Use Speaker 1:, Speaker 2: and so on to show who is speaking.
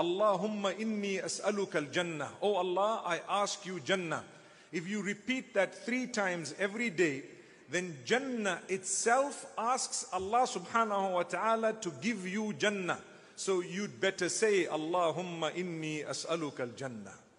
Speaker 1: Allahumma inni al jannah. Oh Allah, I ask you Jannah. If you repeat that three times every day, then Jannah itself asks Allah subhanahu wa ta'ala to give you Jannah. So you'd better say, Allahumma inni al jannah.